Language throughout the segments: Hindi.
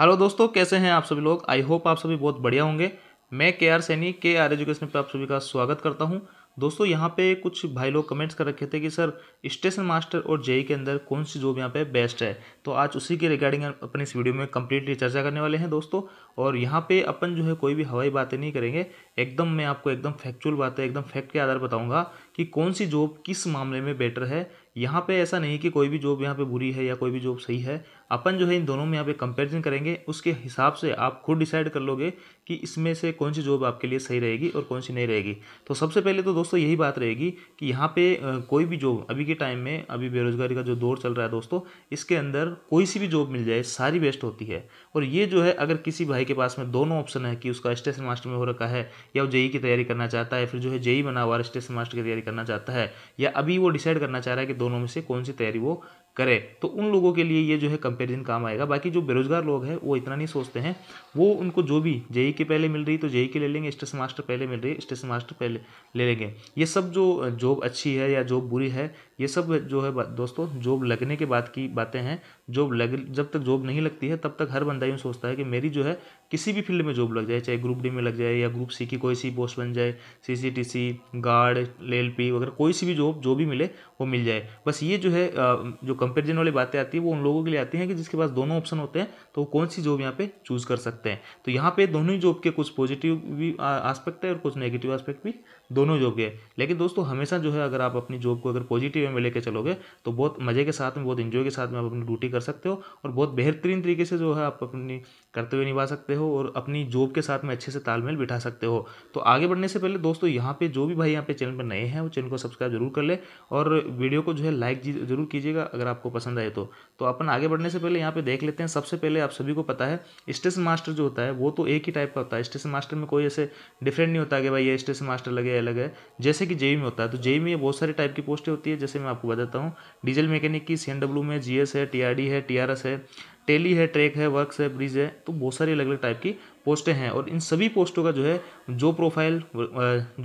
हेलो दोस्तों कैसे हैं आप सभी लोग आई होप आप सभी बहुत बढ़िया होंगे मैं के आर सैनी के आर एजुकेशन पर आप सभी का स्वागत करता हूं दोस्तों यहां पे कुछ भाई लोग कमेंट्स कर रखे थे कि सर स्टेशन मास्टर और जेई e e के अंदर कौन सी जॉब यहाँ पे बेस्ट है तो आज उसी के रिगार्डिंग अपने इस वीडियो में कम्प्लीटली चर्चा करने वाले हैं दोस्तों और यहाँ पर अपन जो है कोई भी हवाई बातें नहीं करेंगे एकदम मैं आपको एकदम फैक्चुअल बातें एकदम फैक्ट के आधार बताऊँगा कि कौन सी जॉब किस मामले में बेटर है यहाँ पे ऐसा नहीं कि कोई भी जॉब यहाँ पे बुरी है या कोई भी जॉब सही है अपन जो है इन दोनों में यहाँ पे कंपैरिजन करेंगे उसके हिसाब से आप खुद डिसाइड कर लोगे कि इसमें से कौन सी जॉब आपके लिए सही रहेगी और कौन सी नहीं रहेगी तो सबसे पहले तो दोस्तों यही बात रहेगी कि यहाँ पे कोई भी जॉब अभी के टाइम में अभी बेरोजगारी का जो दौर चल रहा है दोस्तों इसके अंदर कोई सी भी जॉब मिल जाए सारी बेस्ट होती है और ये जो है अगर किसी भाई के पास में दोनों ऑप्शन है कि उसका स्टेशन मास्टर में हो रखा है या वो जेई e की तैयारी करना चाहता है फिर जो है जेई बना हुआ स्टेशन मास्टर की तैयारी करना चाहता है या अभी वो डिसाइड करना चाह रहा है कि दोनों में से कौन सी तैयारी वो करे तो उन लोगों के लिए ये जो है कंपैरिजन काम आएगा बाकी जो बेरोजगार लोग हैं वो इतना नहीं सोचते हैं वो उनको जो भी जेई के पहले मिल रही तो जेई के ले लेंगे स्टेशन मास्टर पहले मिल रही है स्टेशन मास्टर पहले ले लेंगे ये सब जो जॉब अच्छी है या जॉब बुरी है ये सब जो है दोस्तों जॉब लगने के बाद की बातें हैं जॉब लग जब तक जॉब नहीं लगती है तब तक हर बंदा यूँ सोचता है कि मेरी जो है किसी भी फील्ड में जॉब लग जाए चाहे ग्रुप डी में लग जाए या ग्रुप सी की कोई सी पोस्ट बन जाए C C T C guard L P वगैरह कोई सी भी जॉब जो भी मिले वो मिल जाए बस ये जो है जो कंपेरिजन वाली बातें आती है वो उन लोगों के लिए आती हैं कि जिसके पास दोनों ऑप्शन होते हैं तो वो कौन सी जॉब यहाँ पर चूज़ कर सकते हैं तो यहाँ पर दोनों ही जॉब के कुछ पॉजिटिव भी आस्पेक्ट है और कुछ नेगेटिव आस्पेक्ट भी दोनों जॉब के लेकिन दोस्तों हमेशा जो है अगर आप अपनी जॉब को अगर पॉजिटिव में लेकर चलोगे तो बहुत मज़े के साथ में बहुत इन्जॉय के साथ में आप अपनी ड्यूटी कर कर सकते हो और बहुत बेहतरीन तरीके से जो है आप अपनी कर्तव्य निभा सकते हो और अपनी जॉब के साथ में अच्छे से तालमेल बिठा सकते हो तो आगे बढ़ने से पहले दोस्तों यहाँ पे जो भी भाई यहाँ पे चैनल पर नए हैं वो चैनल को सब्सक्राइब जरूर कर ले और वीडियो को जो है लाइक जरूर कीजिएगा अगर आपको पसंद आए तो तो अपन आगे बढ़ने से पहले यहाँ पे देख लेते हैं सबसे पहले आप सभी को पता है स्टेशन मास्टर जो होता है वो तो एक ही टाइप का होता है स्टेशन मास्टर में कोई ऐसे डिफरेंट नहीं होता कि भाई ये स्टेशन मास्टर लगे अलग है जैसे कि जेई में होता है तो जेई में बहुत सारे टाइप की पोस्टें होती है जैसे मैं आपको बताता हूँ डीजल मैकेनिक की सी में जी है टी है टी है टेली है ट्रैक है वर्क्स है ब्रिज है तो बहुत सारी अलग अलग टाइप की पोस्टें हैं और इन सभी पोस्टों का जो है जो प्रोफाइल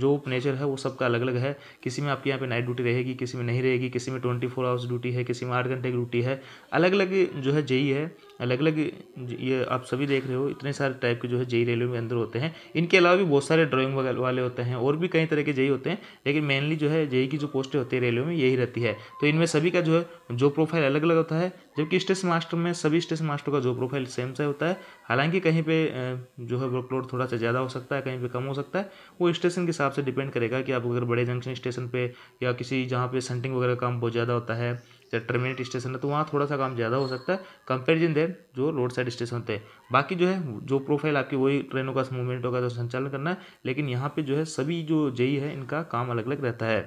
जो नेचर है वो सबका अलग अलग है किसी में आपके यहाँ पे नाइट ड्यूटी रहेगी किसी में नहीं रहेगी किसी में ट्वेंटी फोर आवर्स ड्यूटी है किसी में आठ घंटे की ड्यूटी है अलग अलग जो है जेई है अलग अलग ये आप सभी देख रहे हो इतने सारे टाइप के जो है जेई रेलवे में अंदर होते हैं इनके अलावा भी बहुत सारे ड्राइंग वाले होते हैं और भी कई तरह के जेई होते हैं लेकिन मेनली जो है जेई की जो पोस्टें होती है रेलवे में यही रहती है तो इनमें सभी का जो है जो प्रोफाइल अलग अलग होता है जबकि स्टेशन मास्टर में सभी स्टेशन मास्टर का जो प्रोफाइल सेम सा होता है हालांकि कहीं पर जो है वर्कलोड थोड़ा सा ज़्यादा हो सकता है कहीं पर कम हो सकता है वो स्टेशन के हिसाब से डिपेंड करेगा कि आप अगर बड़े जंक्शन स्टेशन पे या किसी जहाँ पे सेंटिंग वगैरह का काम बहुत ज़्यादा होता है या टर्मिनेट स्टेशन है तो वहाँ थोड़ा सा काम ज़्यादा हो सकता है कंपेरिजन देर जो रोड साइड स्टेशन होते हैं बाकी जो है जो प्रोफाइल आपकी वही ट्रेनों का मूवमेंटों का तो संचालन करना है लेकिन यहाँ पर जो है सभी जो जेई है इनका काम अलग अलग रहता है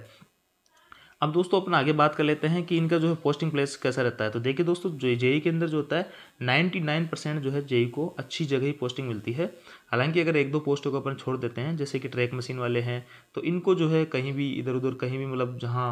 अब दोस्तों अपना आगे बात कर लेते हैं कि इनका जो है पोस्टिंग प्लेस कैसा रहता है तो देखिए दोस्तों जो जेई के अंदर जो होता है नाइन्टी नाइन परसेंट जो है जेई को अच्छी जगह ही पोस्टिंग मिलती है हालांकि अगर एक दो पोस्टों को अपन छोड़ देते हैं जैसे कि ट्रैक मशीन वाले हैं तो इनको जो है कहीं भी इधर उधर कहीं भी मतलब जहाँ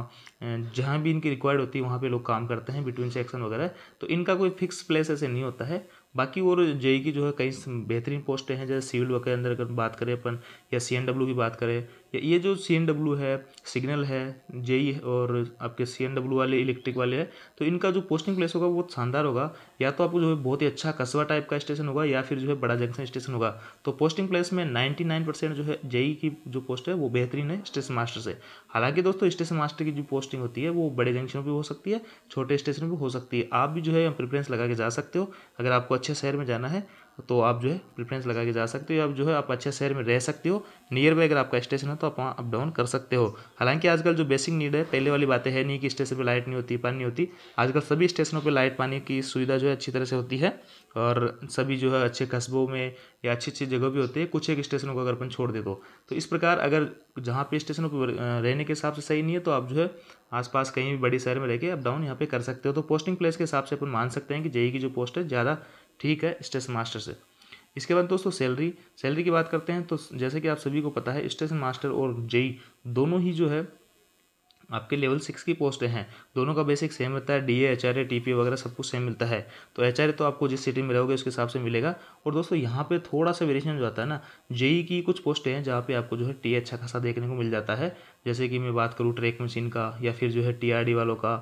जहाँ भी इनकी रिक्वायर्ड होती है वहाँ पर लोग काम करते हैं बिटवीन सेक्शन वगैरह तो इनका कोई फिक्स प्लेस ऐसे नहीं होता है बाकी और जेई की जो है कई बेहतरीन पोस्टें हैं जैसे सिविल वर्क के अंदर अगर बात करें अपन या सी की बात करें ये जो सी एन है सिग्नल है जेई e और आपके सी एन डब्ल्यू वाले इलेक्ट्रिक वाले हैं तो इनका जो पोस्टिंग प्लेस होगा वो शानदार होगा या तो आपको जो है बहुत ही अच्छा कस्बा टाइप का स्टेशन होगा या फिर जो है बड़ा जंक्शन स्टेशन होगा तो पोस्टिंग प्लेस में नाइन्टी नाइन परसेंट जो है जेई e की जो पोस्ट है वो बेहतरीन है स्टेशन मास्टर से हालांकि दोस्तों स्टेशन मास्टर की जो पोस्टिंग होती है वो बड़े जंक्शन पर हो सकती है छोटे स्टेशन पर हो सकती है आप भी जो है प्रेफरेंस लगा के जा सकते हो अगर आपको अच्छे शहर में जाना है तो आप जो है प्रेफरेंस लगा के जा सकते हो आप जो है आप अच्छे शहर में रह सकते हो नियर बाई अगर आपका स्टेशन है तो आप वहाँ अप डाउन कर सकते हो हालांकि आजकल जो बेसिक नीड है पहले वाली बातें है नहीं कि स्टेशन पर लाइट नहीं होती पानी नहीं होती आजकल सभी स्टेशनों पर लाइट पानी की सुविधा जो है अच्छी तरह से होती है और सभी जो है अच्छे कस्बों में या अच्छी अच्छी जगह भी होती है कुछ एक स्टेशनों को अगर अपन छोड़ दे दो तो।, तो इस प्रकार अगर जहाँ पे स्टेशनों पर रहने के हिसाब से सही नहीं है तो आप जो है आसपास कहीं भी बड़ी शहर में रह के अप डाउन यहाँ पे कर सकते हो तो पोस्टिंग प्लेस के हिसाब से अपन मान सकते हैं कि जेई e e की जो पोस्ट है ज़्यादा ठीक है स्टेशन मास्टर से इसके बाद दोस्तों सैलरी सैलरी की बात करते हैं तो जैसे कि आप सभी को पता है स्टेशन मास्टर और जेई दोनों ही जो है आपके लेवल सिक्स की पोस्ट हैं दोनों का बेसिक सेम रहता है D A H R A T P वगैरह सब कुछ सेम मिलता है तो एच आर ए तो आपको जिस सिटी में रहोगे उसके हिसाब से मिलेगा और दोस्तों यहाँ पे थोड़ा सा वेरिएशन हो जाता है ना जेई की कुछ पोस्टें हैं जहाँ पे आपको जो है टी अच्छा खासा देखने को मिल जाता है जैसे कि मैं बात करूँ ट्रैक मशीन का या फिर जो है टी आर डी वालों का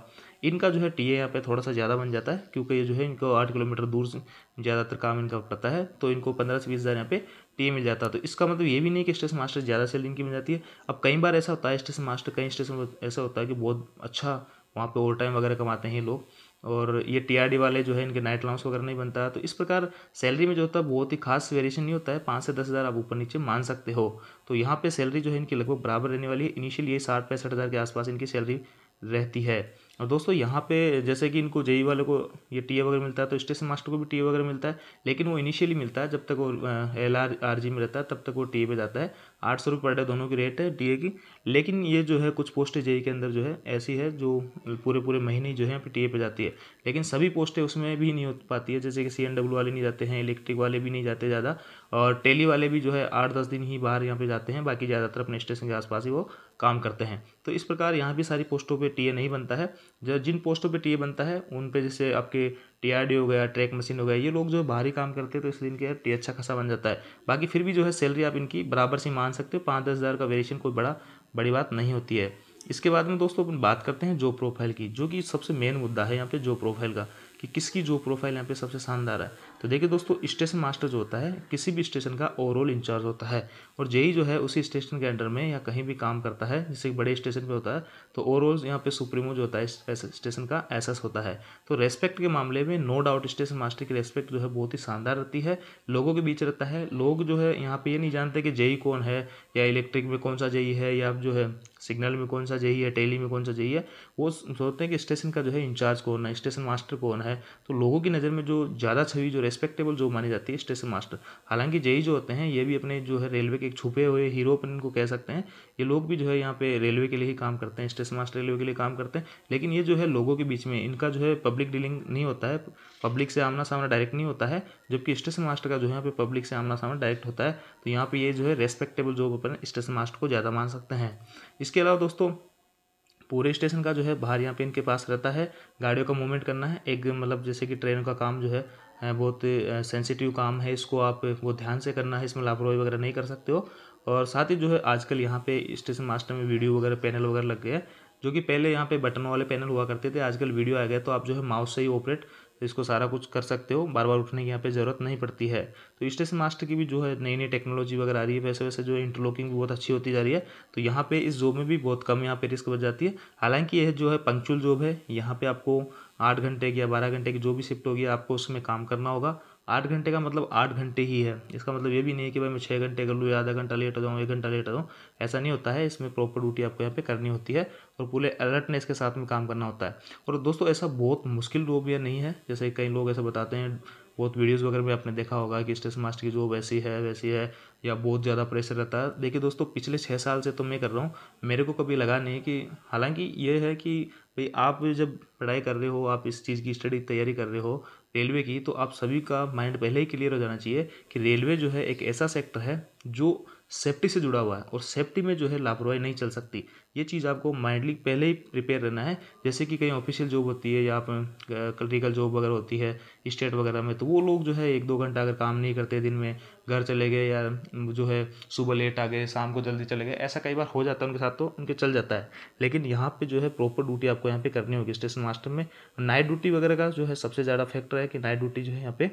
इनका जो है टी यहाँ पर थोड़ा सा ज़्यादा बन जाता है क्योंकि ये जो है इनको आठ किलोमीटर दूर से ज़्यादातर काम इनका पड़ता है तो इनको पंद्रह से बीस हज़ार यहाँ पे टी मिल जाता है तो इसका मतलब ये भी नहीं कि स्टेशन मास्टर ज़्यादा सैलरी इनकी मिल जाती है अब कई बार ऐसा होता है स्टेशन मास्टर कई स्टेशन ऐसा होता है कि बहुत अच्छा वहाँ पर ओवर टाइम वगैरह कमाते हैं लोग और ये डी वाले जो है इनके नाइट अलाउंस वगैरह नहीं बनता है तो इस प्रकार सैलरी में जो होता है बहुत ही खास वेरिएशन नहीं होता है पाँच से दस हज़ार आप ऊपर नीचे मान सकते हो तो यहाँ पे सैलरी जो है इनकी लगभग बराबर रहने वाली है इनिशियल ये साठ पैंसठ हज़ार के आसपास इनकी सैलरी रहती है और दोस्तों यहाँ पे जैसे कि इनको जेई वाले को ये टी वगैरह मिलता है तो स्टेशन मास्टर को भी टी वगैरह मिलता है लेकिन वो इनिशियली मिलता है जब तक वो एल आर आर जी में रहता है तब तक वो टी पे जाता है आठ सौ रुपये पर डे दोनों की रेट है टी की लेकिन ये जो है कुछ पोस्टें जेई के अंदर जो है ऐसी है जो पूरे पूरे महीने जो है यहाँ टी पे जाती है लेकिन सभी पोस्टें उसमें भी नहीं हो पाती है जैसे कि सी एन डब्ल्यू वाले नहीं जाते हैं इलेक्ट्रिक वाले भी नहीं जाते ज़्यादा और टेली वाले भी जो है आठ दस दिन ही बाहर यहाँ पे जाते हैं बाकी ज़्यादातर अपने स्टेशन के आसपास ही वो काम करते हैं तो इस प्रकार यहाँ भी सारी पोस्टों पे टीए नहीं बनता है जो जिन पोस्टों पे टीए बनता है उन पे जैसे आपके टीआरडी हो गया ट्रैक मशीन हो गया ये लोग जो है बाहरी काम करते हैं तो इसलिए इनके टी अच्छा खासा बन जाता है बाकी फिर भी जो है सैलरी आप इनकी बराबर से मान सकते हो पाँच दस हज़ार का वेरिएशन कोई बड़ा बड़ी बात नहीं होती है इसके बाद में दोस्तों अपन बात करते हैं जॉब प्रोफाइल की जो कि सबसे मेन मुद्दा है यहाँ पे जॉब प्रोफाइल का कि किसकी जॉब प्रोफाइल यहाँ पे सबसे शानदार है तो देखिए दोस्तों स्टेशन मास्टर जो होता है किसी भी स्टेशन का ओवरऑल इंचार्ज होता है और जेई जो है उसी स्टेशन के अंडर में या कहीं भी काम करता है जैसे बड़े स्टेशन पे होता है तो ओवरऑल यहाँ पे सुप्रीमो जो होता है स्टेशन का एसएस होता है तो रेस्पेक्ट के मामले में नो डाउट स्टेशन मास्टर की रेस्पेक्ट जो है बहुत ही शानदार रहती है लोगों के बीच रहता है लोग जो है यहाँ पर ये नहीं जानते कि जेई कौन है या इलेक्ट्रिक में कौन सा जेई है या जो है सिग्नल में कौन सा चाहिए टेली में कौन सा चाहिए वो सोचते हैं कि स्टेशन का जो है इंचार्ज कौन है स्टेशन मास्टर कौन है तो लोगों की नज़र में जो ज़्यादा छवि जो रेस्पेक्टेबल जो मानी जाती है स्टेशन मास्टर हालांकि जेई जो होते हैं ये भी अपने जो है रेलवे के एक छुपे हुए हीरो अपन इनको कह सकते हैं ये लोग भी जो है यहाँ पे रेलवे के लिए ही काम करते हैं स्टेशन मास्टर रेलवे के लिए काम करते हैं लेकिन ये जो है लोगों के बीच में इनका जो है पब्लिक डीलिंग नहीं होता है पब्लिक से आमना सामना डायरेक्ट नहीं होता है जबकि स्टेशन मास्टर का जो है यहाँ पे पब्लिक से आमना सामना डायरेक्ट होता है तो यहाँ पे ये जो है रेस्पेक्टेबल जॉब अपन स्टेशन मास्टर को ज़्यादा मान सकते हैं इसके अलावा दोस्तों पूरे स्टेशन का जो है बाहर यहाँ पे इनके पास रहता है गाड़ियों का मूवमेंट करना है एक मतलब जैसे कि ट्रेनों का काम जो है बहुत सेंसिटिव काम है इसको आप वो ध्यान से करना है इसमें लापरवाही वगैरह नहीं कर सकते हो और साथ ही जो है आजकल यहाँ पे स्टेशन मास्टर में वीडियो वगैरह पैनल वगैरह लग गए हैं जो कि पहले यहाँ पे बटन वाले पैनल हुआ करते थे आजकल वीडियो आ गया तो आप जो है माउस से ही ऑपरेट तो इसको सारा कुछ कर सकते हो बार बार उठने की यहाँ पे ज़रूरत नहीं पड़ती है तो स्टेशन मास्टर की भी जो है नई नई टेक्नोलॉजी वगैरह आ रही है वैसे वैसे जो इंटरलॉकिंग भी बहुत अच्छी होती जा रही है तो यहाँ पे इस जॉब में भी बहुत कम यहाँ पे रिस्क बच जाती है हालांकि यह जो है पंक्चुअल जॉब है यहाँ पर आपको आठ घंटे की या बारह घंटे की जो भी शिफ्ट होगी आपको उसमें काम करना होगा आठ घंटे का मतलब आठ घंटे ही है इसका मतलब ये भी नहीं है कि भाई मैं छः घंटे कर लूँ या आधा घंटा लेट हो जाऊँ एक घंटा लेट हो जाऊँ ऐसा नहीं होता है इसमें प्रॉपर ड्यूटी आपको यहाँ पे करनी होती है और पूरे अलर्टनेस के साथ में काम करना होता है और दोस्तों ऐसा बहुत मुश्किल जॉब यह नहीं है जैसे कई लोग ऐसे बताते हैं बहुत वीडियोज़ वगैरह में आपने देखा होगा कि स्टेशन मास्टर की जॉब ऐसी है वैसी है या बहुत ज़्यादा प्रेशर रहता है देखिए दोस्तों पिछले छः साल से तो मैं कर रहा हूँ मेरे को कभी लगा नहीं कि हालांकि ये है कि भाई आप जब पढ़ाई कर रहे हो आप इस चीज़ की स्टडी तैयारी कर रहे हो रेलवे की तो आप सभी का माइंड पहले ही क्लियर हो जाना चाहिए कि रेलवे जो है एक ऐसा सेक्टर है जो सेफ्टी से जुड़ा हुआ है और सेफ्टी में जो है लापरवाही नहीं चल सकती ये चीज़ आपको माइंडली पहले ही प्रिपेयर रहना है जैसे कि कहीं ऑफिशियल जॉब होती है या आप क्लरिकल जॉब वगैरह होती है स्टेट वगैरह में तो वो लोग जो है एक दो घंटा अगर काम नहीं करते दिन में घर चले गए या जो है सुबह लेट आ गए शाम को जल्दी चले गए ऐसा कई बार हो जाता है उनके साथ तो उनके चल जाता है लेकिन यहाँ पे जो है प्रॉपर ड्यूटी आपको यहाँ पे करनी होगी स्टेशन मास्टर में नाइट ड्यूटी वगैरह का जो है सबसे ज़्यादा फैक्टर है कि नाइट ड्यूटी जो है यहाँ पे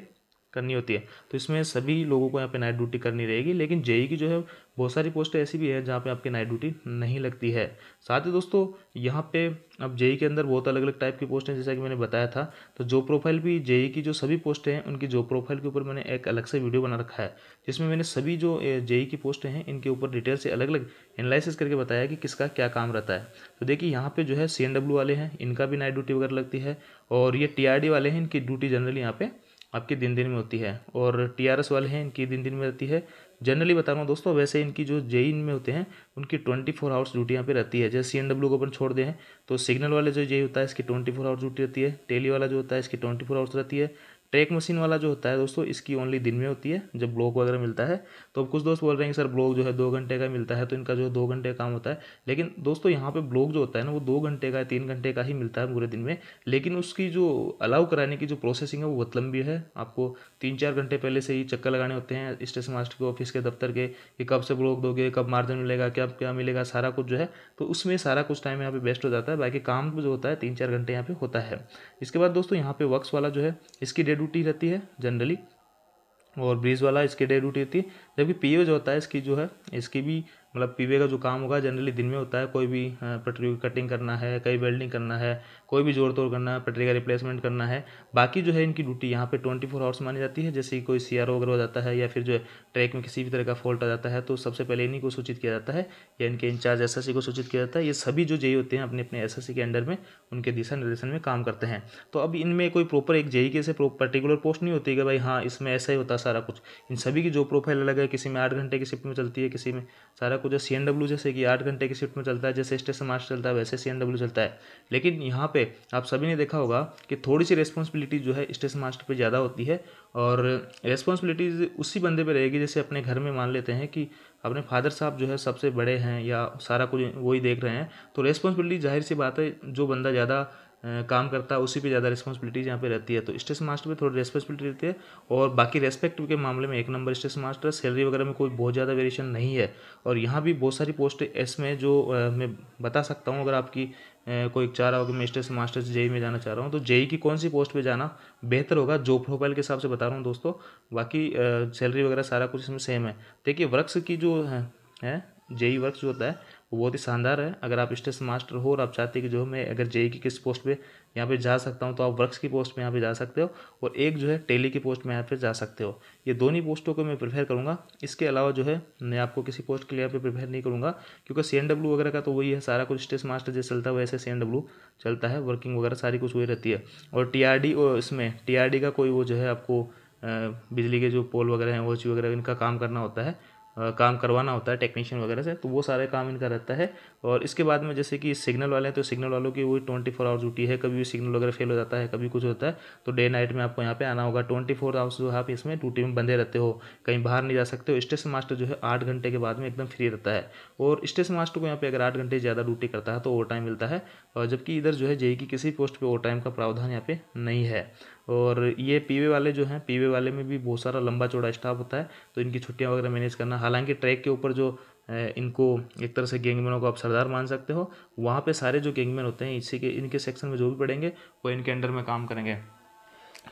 करनी होती है तो इसमें सभी लोगों को यहाँ पे नाइट ड्यूटी करनी रहेगी लेकिन जेई की जो है बहुत सारी पोस्ट ऐसी भी है जहाँ पे आपकी नाइट ड्यूटी नहीं लगती है साथ ही दोस्तों यहाँ पे अब जेई के अंदर बहुत अलग अलग टाइप की पोस्ट हैं जैसा कि मैंने बताया था तो जॉब प्रोफाइल भी जेई की जो सभी पोस्ट हैं उनकी जॉब प्रोफाइल के ऊपर मैंने एक अलग से वीडियो बना रखा है जिसमें मैंने सभी जो जेई की पोस्ट हैं इनके ऊपर डिटेल से अलग अलग एनालिसिस करके बताया कि किसका क्या काम रहता है तो देखिए यहाँ पर जो है सी वाले हैं इनका भी नाइट ड्यूटी वगैरह लगती है और ये टी वाले हैं इनकी ड्यूटी जनरली यहाँ पर आपकी दिन दिन में होती है और टीआरएस वाले हैं इनकी दिन दिन में रहती है जनरली बता रहा हूँ दोस्तों वैसे इनकी जो इन में होते हैं उनकी ट्वेंटी फोर आवर्स ड्यूटी यहाँ पे रहती है जैसे सी एन डब्ल्यू को अपन छोड़ दें तो सिग्नल वाले जो जे होता है इसकी ट्वेंटी फोर आवर्स ड्यूटी रहती है टेली वाला जो होता है इसकी ट्वेंटी फोर आवर्स रहती है ट्रैक मशीन वाला जो होता है दोस्तों इसकी ओनली दिन में होती है जब ब्लॉक वगैरह मिलता है तो अब कुछ दोस्त बोल रहे हैं कि सर ब्लॉक जो है दो घंटे का मिलता है तो इनका जो है दो घंटे का काम होता है लेकिन दोस्तों यहाँ पे ब्लॉक जो होता है ना वो दो घंटे का तीन घंटे का ही मिलता है पूरे दिन में लेकिन उसकी जो अलाउ कराने की जो प्रोसेसिंग है वो बहुत लंबी है आपको तीन चार घंटे पहले से ही चक्कर लगाने होते हैं स्टेशन मास्टर के ऑफिस के दफ्तर के कि कब से ब्लॉक दोगे कब मार्जिन मिलेगा क्या क्या मिलेगा सारा कुछ जो है तो उसमें सारा कुछ टाइम यहाँ पे वेस्ट हो जाता है बाकी काम जो होता है तीन चार घंटे यहाँ पे होता है इसके बाद दोस्तों यहाँ पे वक्स वाला जो है इसकी डेड ड्यूटी रहती है जनरली और ब्रिज वाला इसकी डे ड्यूटी होती है जबकि पी जो होता है इसकी जो है इसकी भी मतलब पीवे का जो काम होगा जनरली दिन में होता है कोई भी पटरी की कटिंग करना है कई वेल्डिंग करना है कोई भी जोड़ तोड़ करना है पटरी का रिप्लेसमेंट करना है बाकी जो है इनकी ड्यूटी यहाँ पे ट्वेंटी फोर आवर्स मानी जाती है जैसे कोई सी आर वगैरह हो जाता है या फिर जो है ट्रैक में किसी भी तरह का फॉल्ट आ जाता है तो सबसे पहले इन्हीं को सूचित किया जाता है या इनके इंचार्ज एस को सूचित किया जाता है ये सभी जो जेई होते हैं अपने अपने एस के अंडर में उनके दिशा निर्देशन में काम करते हैं तो अब इनमें कोई प्रॉपर एक जेई के से पर्टिकुलर पोस्ट नहीं होती कि भाई हाँ इसमें ऐसा ही होता सारा कुछ इन सभी की जो प्रोफाइल अलग है किसी में आठ घंटे की शिफ्ट में चलती है किसी में सारा आपको जो सी जैसे कि आठ घंटे की शिफ्ट में चलता है जैसे स्टेशन मास्टर चलता है वैसे सी चलता है लेकिन यहाँ पे आप सभी ने देखा होगा कि थोड़ी सी रेस्पॉन्सिबिलिटी जो है स्टेशन मास्टर पर ज़्यादा होती है और रेस्पॉन्सिबिलिटीज उसी बंदे पर रहेगी जैसे अपने घर में मान लेते हैं कि अपने फादर साहब जो है सबसे बड़े हैं या सारा कुछ वही देख रहे हैं तो रेस्पॉन्सिबिलिटी जाहिर सी बात है जो बंदा ज़्यादा काम करता है उसी पे ज़्यादा रिस्पॉन्सिबिलिटीज यहाँ पे रहती है तो स्टेशन मास्टर पे थोड़ी रिस्पॉन्सिबिलिटी रहती है और बाकी रेस्पेक्ट के मामले में एक नंबर स्टेशन मास्टर सैलरी वगैरह में कोई बहुत ज़्यादा वेरिएशन नहीं है और यहाँ भी बहुत सारी पोस्ट ऐसे में जो आ, मैं बता सकता हूँ अगर आपकी कोई चाह रहा हो कि मैं स्टेशन मास्टर जेई में जाना चाह रहा हूँ तो जेई की कौन सी पोस्ट पर जाना बेहतर होगा जॉब प्रोफाइल के हिसाब से बता रहा हूँ दोस्तों बाकी सैलरी वगैरह सारा कुछ इसमें सेम है देखिए वर्क्स की जो है जेई वर्क्स जो होता है वो बहुत ही शानदार है अगर आप स्टेशन मास्टर हो और आप चाहते हैं कि जो मैं अगर जेई की किस पोस्ट पे यहाँ पे जा सकता हूँ तो आप वर्क्स की पोस्ट में यहाँ पे जा सकते हो और एक जो है टेली की पोस्ट में यहाँ पे जा सकते हो ये दोनों ही पोस्टों को मैं प्रिफेयर करूँगा इसके अलावा जो है मैं आपको किसी पोस्ट के लिए यहाँ पे प्रिफेयर नहीं करूँगा क्योंकि सी वगैरह का तो वही है सारा कुछ स्टेशन मास्टर जैसे चलता है वैसे सी चलता है वर्किंग वगैरह सारी कुछ वही रहती है और टी और इसमें टी का कोई वो जो है आपको बिजली के जो पोल वगैरह हैं ओ वगैरह इनका काम करना होता है काम करवाना होता है टेक्नीशियन वगैरह से तो वो सारे काम इनका रहता है और इसके बाद में जैसे कि सिग्नल वाले हैं तो सिग्नल वालों की वही ट्वेंटी फोर आवर्स ड्यूटी है कभी भी सिग्नल वगैरह फेल हो जाता है कभी कुछ होता है तो डे नाइट में आपको यहाँ पे आना होगा ट्वेंटी फोर आवर्स जो आप इसमें ड्यूटी में बंधे रहते हो कहीं बाहर नहीं जा सकते हो स्टेशन मास्टर जो है आठ घंटे के बाद में एकदम फ्री रहता है और स्टेशन मास्टर को यहाँ पर अगर आठ घंटे ज़्यादा ड्यूटी करता है तो ओवर टाइम मिलता है और जबकि इधर जो है जेई की किसी पोस्ट पर ओवर टाइम का प्रावधान यहाँ पर नहीं है और ये पीवे वाले जो हैं पीवे वाले में भी बहुत सारा लंबा चौड़ा स्टाफ होता है तो इनकी छुट्टियाँ वगैरह मैनेज करना हालांकि ट्रैक के ऊपर जो इनको एक तरह से गैंगमैनों को आप सरदार मान सकते हो वहाँ पे सारे जो गैंगमैन होते हैं इसी के इनके सेक्शन में जो भी पड़ेंगे वो इनके अंडर में काम करेंगे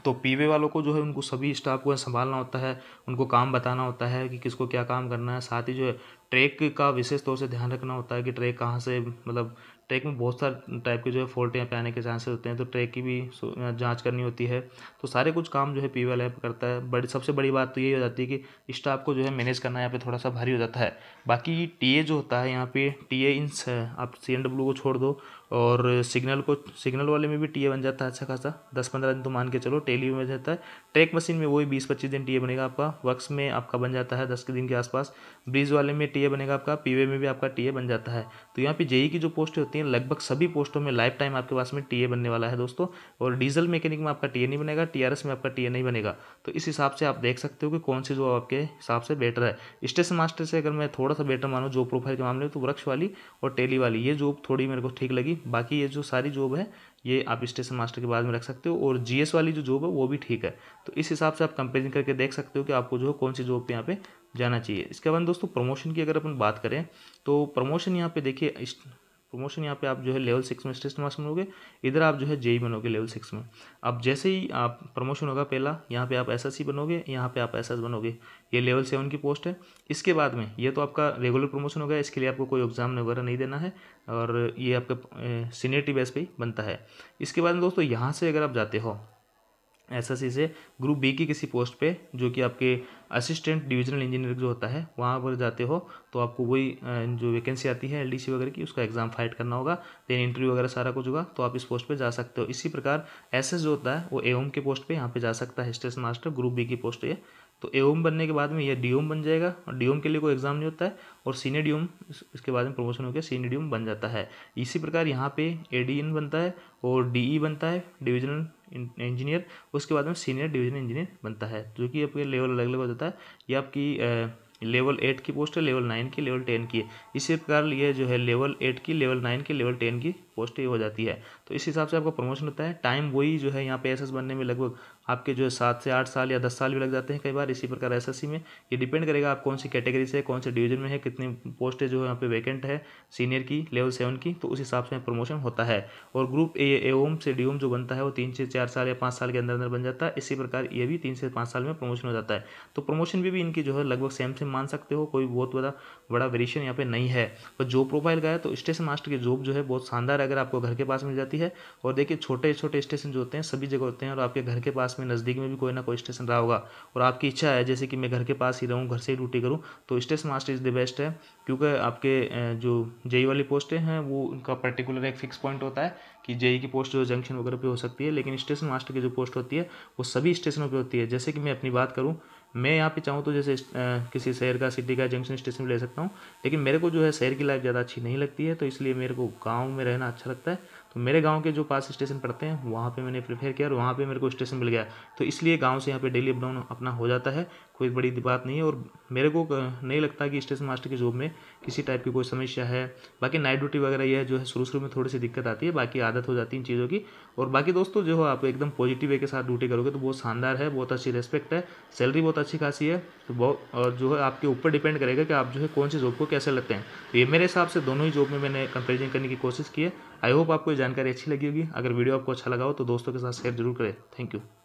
तो पीवे वालों को जो है उनको सभी स्टाफ को संभालना होता है उनको काम बताना होता है कि किसको क्या काम करना है साथ ही जो है ट्रैक का विशेष तौर से ध्यान रखना होता है कि ट्रैक कहाँ से मतलब ट्रैक में बहुत सारे टाइप के जो है फॉल्ट यहाँ पे आने के चांसेस होते हैं तो ट्रैक की भी जांच करनी होती है तो सारे कुछ काम जो है पी वाला ऐप करता है बड़ी सबसे बड़ी बात तो यही हो जाती है कि स्टाफ को जो है मैनेज करना यहाँ पे थोड़ा सा भारी हो जाता है बाकी टी जो होता है यहाँ पे टी इन आप सी को छोड़ दो और सिग्नल को सिग्नल वाले में भी टी बन जाता है अच्छा खासा दस पंद्रह दिन तो मान के चलो टेली में जाता है ट्रैक मशीन में वही बीस पच्चीस दिन टीए बनेगा आपका वक्स में आपका बन जाता है दस के दिन के आसपास ब्रिज वाले में टी बनेगा आपका पीवे में भी आपका टीए बन जाता है तो यहाँ पे जेई की जो पोस्टें होती हैं लगभग सभी पोस्टों में लाइफ टाइम आपके पास में टी बनने वाला है दोस्तों और डीजल मैकेनिक में आपका टी नहीं बनेगा टी में आपका टी नहीं बनेगा तो इस हिसाब से आप देख सकते हो कि कौन सी जो आपके हिसाब से बेटर है स्टेशन मास्टर से अगर मैं थोड़ा सा बेटर मानूँ जॉब प्रोफाइल के मामले में तो वृक्ष वाली और टेली वाली ये जॉब थोड़ी मेरे को ठीक लगी बाकी ये जो सारी जॉब है ये आप स्टेशन मास्टर के बाद में रख सकते हो और जीएस वाली जो जॉब है वो भी ठीक है तो इस हिसाब से आप कंपेरिजन करके देख सकते हो कि आपको जो है कौन सी जॉब पे यहाँ पे जाना चाहिए इसके बाद दोस्तों प्रमोशन की अगर अपन बात करें तो प्रमोशन यहाँ पे देखिए प्रमोशन यहाँ पे आप जो है लेवल सिक्स में स्टेस्ट मास्टर बनोगे इधर आप जो है जेई e e बनोगे लेवल सिक्स में अब जैसे ही आप प्रमोशन होगा पहला यहाँ पे आप एसएससी बनोगे यहाँ पे आप एसएस बनोगे ये लेवल सेवन की पोस्ट है इसके बाद में ये तो आपका रेगुलर प्रमोशन होगा इसके लिए आपको कोई एग्जाम वगैरह नहीं देना है और ये आपका सीनियरिटी बेस पर ही बनता है इसके बाद दोस्तों यहाँ से अगर आप जाते हो एसएससी से ग्रुप बी की किसी पोस्ट पे जो कि आपके असिस्टेंट डिविजनल इंजीनियर जो होता है वहाँ पर जाते हो तो आपको वही जो वैकेंसी आती है एलडीसी वगैरह की उसका एग्ज़ाम फाइट करना होगा देन इंटरव्यू वगैरह सारा कुछ होगा तो आप इस पोस्ट पे जा सकते हो इसी प्रकार एसएस जो होता है वो एओम के पोस्ट पर यहाँ पर जा सकता है स्टेशन मास्टर ग्रुप बी की पोस्ट ये तो एओम बनने के बाद में यह डीओम बन जाएगा और डीओम के लिए कोई एग्जाम नहीं होता है और सीनेडियम इसके बाद में प्रमोशन होकर सीनेडियम बन जाता है इसी प्रकार यहाँ पे एडीएन बनता है और डीई e बनता है डिविजनल इंजीनियर उसके बाद में सीनियर डिविजनल इंजीनियर बनता है जो कि आपके लेवल अलग अलग हो जाता है यह आपकी लेवल एट की पोस्ट है लेवल नाइन की लेवल टेन की है इसी प्रकार ये जो है लेवल एट की लेवल नाइन की लेवल टेन की पोस्ट ही हो जाती है तो इस हिसाब से आपका प्रमोशन होता है टाइम वही जो है यहाँ पे एस बनने में लगभग आपके जो है सात से आठ साल या दस साल भी लग जाते हैं कई बार इसी प्रकार एस में ये डिपेंड करेगा आप कौन सी कैटेगरी से कौन से डिवीजन में है कितनी पोस्टें जो है यहाँ पे वैकेंट है सीनियर की लेवल सेवन की तो उस हिसाब से प्रमोशन होता है और ग्रुप ए एम से डी जो बनता है वो तीन से चार साल या पाँच साल के अंदर अंदर बन जाता है इसी प्रकार ये भी तीन से पाँच साल में प्रमोशन हो जाता है तो प्रमोशन भी, इनकी जो है लगभग सेम सेम मान सकते हो कोई बहुत बड़ा बड़ा वेरिएशन यहाँ पे नहीं है पर जॉब प्रोफाइल का है तो स्टेशन मास्टर की जॉब जो है बहुत शानदार है अगर आपको घर के पास मिल जाती है और देखिए छोटे छोटे स्टेशन जो होते हैं सभी जगह होते हैं और आपके घर के पास में नज़दीक में भी कोई ना कोई स्टेशन रहा होगा और आपकी इच्छा है जैसे कि मैं घर के पास ही रहूँ घर से ही ड्यूटी करूँ तो station master is the best है क्योंकि आपके जो जेई वाली पोस्टें हैं वो उनका पर्टिकुलर एक फिक्स पॉइंट होता है कि जेई की पोस्ट जो जंक्शन वगैरह पर हो सकती है लेकिन स्टेशन मास्टर की जो पोस्ट होती है वो सभी स्टेशनों पर होती है जैसे कि मैं अपनी बात करूँ मैं यहाँ पे चाहूँ तो जैसे किसी शहर का सिटी का जंक्शन स्टेशन ले सकता हूँ लेकिन मेरे को जो है शहर की लाइफ ज़्यादा अच्छी नहीं लगती है तो इसलिए मेरे को गाँव में रहना अच्छा लगता है तो मेरे गाँव के जो पास स्टेशन पड़ते हैं वहाँ पे मैंने प्रेफर किया और वहाँ पर मेरे को स्टेशन मिल गया तो इसलिए गाँव से यहाँ पर डेली अपडाउन अपना हो जाता है कोई बड़ी बात नहीं है और मेरे को नहीं लगता कि स्टेशन मास्टर की जॉब में किसी टाइप की कोई समस्या है बाकी नाइट ड्यूटी वगैरह यह जो है शुरू शुरू में थोड़ी सी दिक्कत आती है बाकी आदत हो जाती है इन चीज़ों की और बाकी दोस्तों जो है आप एकदम पॉजिटिव वे के साथ ड्यूटी करोगे तो बहुत शानदार है बहुत अच्छी रेस्पेक्ट है सैलरी बहुत अच्छी खासी है तो बहुत और जो है आपके ऊपर डिपेंड करेगा कि आप जो है कौन सी जॉब को कैसे लेते हैं तो ये मेरे हिसाब से दोनों ही जॉब में मैंने कंपेरिजन करने की कोशिश की है आई होप आपको जानकारी अच्छी लगी होगी अगर वीडियो आपको अच्छा लगा हो तो दोस्तों के साथ शेयर जरूर करें थैंक यू